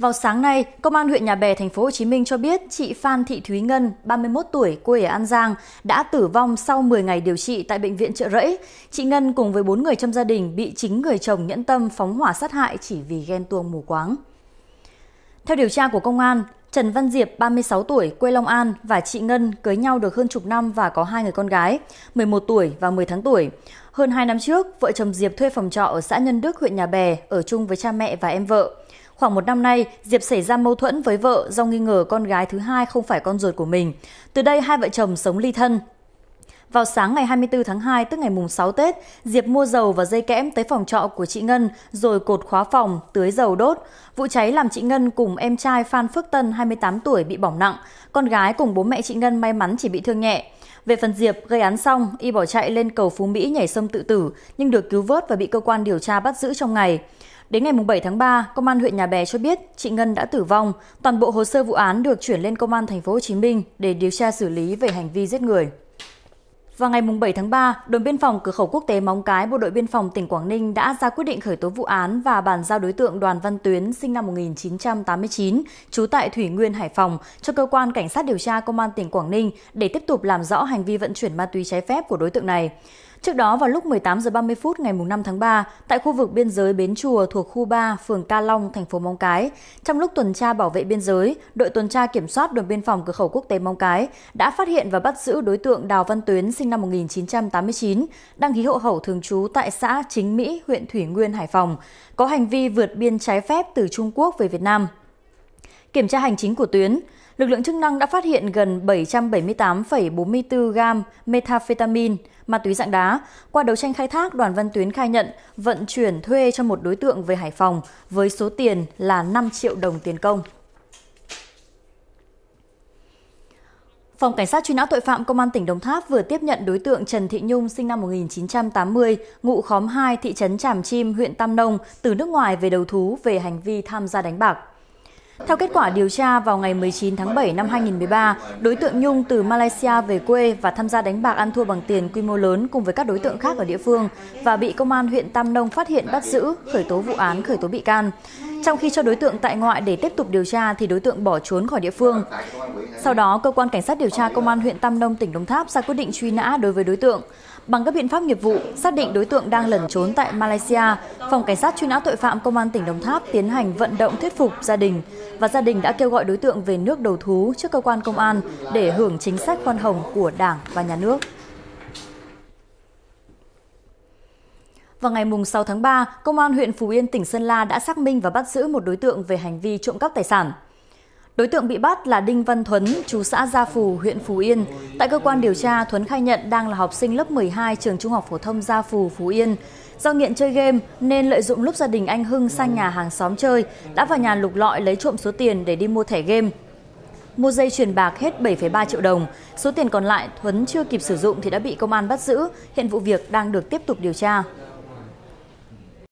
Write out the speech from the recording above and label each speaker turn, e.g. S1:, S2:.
S1: Vào sáng nay, Công an huyện Nhà Bè, thành phố Hồ Chí Minh cho biết chị Phan Thị Thúy Ngân, 31 tuổi, quê ở An Giang, đã tử vong sau 10 ngày điều trị tại bệnh viện Trợ Rẫy. Chị Ngân cùng với 4 người trong gia đình bị chính người chồng nhẫn tâm phóng hỏa sát hại chỉ vì ghen tuông mù quáng. Theo điều tra của công an, Trần Văn Diệp, 36 tuổi, quê Long An và chị Ngân cưới nhau được hơn chục năm và có hai người con gái, 11 tuổi và 10 tháng tuổi. Hơn 2 năm trước, vợ chồng Diệp thuê phòng trọ ở xã Nhân Đức, huyện Nhà Bè, ở chung với cha mẹ và em vợ. Khoảng một năm nay, Diệp xảy ra mâu thuẫn với vợ do nghi ngờ con gái thứ hai không phải con ruột của mình. Từ đây hai vợ chồng sống ly thân. Vào sáng ngày 24 tháng 2, tức ngày mùng 6 Tết, Diệp mua dầu và dây kẽm tới phòng trọ của chị Ngân rồi cột khóa phòng, tưới dầu đốt. Vụ cháy làm chị Ngân cùng em trai Phan Phước Tân 28 tuổi bị bỏng nặng, con gái cùng bố mẹ chị Ngân may mắn chỉ bị thương nhẹ. Về phần Diệp, gây án xong, y bỏ chạy lên cầu Phú Mỹ nhảy sông tự tử, nhưng được cứu vớt và bị cơ quan điều tra bắt giữ trong ngày. Đến ngày 7 tháng 3, công an huyện Nhà Bè cho biết chị Ngân đã tử vong. Toàn bộ hồ sơ vụ án được chuyển lên công an thành phố Hồ Chí Minh để điều tra xử lý về hành vi giết người. Vào ngày 7 tháng 3, đồn biên phòng cửa khẩu quốc tế Móng Cái, Bộ đội biên phòng tỉnh Quảng Ninh đã ra quyết định khởi tố vụ án và bàn giao đối tượng Đoàn Văn Tuyến sinh năm 1989, trú tại Thủy Nguyên, Hải Phòng cho cơ quan cảnh sát điều tra công an tỉnh Quảng Ninh để tiếp tục làm rõ hành vi vận chuyển ma túy trái phép của đối tượng này. Trước đó vào lúc 18 giờ 30 phút ngày 5 tháng 3, tại khu vực biên giới Bến Chùa thuộc khu 3, phường Ca Long, thành phố Móng Cái, trong lúc tuần tra bảo vệ biên giới, đội tuần tra kiểm soát đồn biên phòng cửa khẩu quốc tế Móng Cái đã phát hiện và bắt giữ đối tượng Đào Văn Tuyến sinh năm 1989, đăng ký hộ khẩu thường trú tại xã Chính Mỹ, huyện Thủy Nguyên, Hải Phòng, có hành vi vượt biên trái phép từ Trung Quốc về Việt Nam kiểm tra hành chính của tuyến, lực lượng chức năng đã phát hiện gần 778,44 gram methamphetamine, ma túy dạng đá. Qua đấu tranh khai thác, Đoàn Văn Tuyến khai nhận vận chuyển thuê cho một đối tượng về Hải Phòng với số tiền là 5 triệu đồng tiền công. Phòng Cảnh sát truy nã tội phạm Công an tỉnh Đồng Tháp vừa tiếp nhận đối tượng Trần Thị Nhung sinh năm 1980, ngụ khóm 2 thị trấn Tràm Chim, huyện Tam Nông, từ nước ngoài về đầu thú về hành vi tham gia đánh bạc. Theo kết quả điều tra, vào ngày 19 tháng 7 năm 2013, đối tượng Nhung từ Malaysia về quê và tham gia đánh bạc ăn thua bằng tiền quy mô lớn cùng với các đối tượng khác ở địa phương và bị công an huyện Tam Nông phát hiện bắt giữ, khởi tố vụ án, khởi tố bị can trong khi cho đối tượng tại ngoại để tiếp tục điều tra thì đối tượng bỏ trốn khỏi địa phương. Sau đó, cơ quan cảnh sát điều tra công an huyện Tam Nông tỉnh Đồng Tháp ra quyết định truy nã đối với đối tượng. Bằng các biện pháp nghiệp vụ, xác định đối tượng đang lẩn trốn tại Malaysia, phòng cảnh sát truy nã tội phạm công an tỉnh Đồng Tháp tiến hành vận động thuyết phục gia đình và gia đình đã kêu gọi đối tượng về nước đầu thú trước cơ quan công an để hưởng chính sách khoan hồng của Đảng và nhà nước. Vào ngày 6 tháng 3, Công an huyện Phú Yên, tỉnh Sơn La đã xác minh và bắt giữ một đối tượng về hành vi trộm cắp tài sản. Đối tượng bị bắt là Đinh Văn Thuấn, chú xã Gia Phù, huyện Phú Yên. Tại cơ quan điều tra, Thuấn khai nhận đang là học sinh lớp 12 trường Trung học phổ thông Gia Phù, Phú Yên. Do nghiện chơi game nên lợi dụng lúc gia đình anh Hưng sang nhà hàng xóm chơi, đã vào nhà lục lọi lấy trộm số tiền để đi mua thẻ game. Mua dây chuyền bạc hết 7,3 triệu đồng, số tiền còn lại Thuấn chưa kịp sử dụng thì đã bị công an bắt giữ, hiện vụ việc đang được tiếp tục điều tra.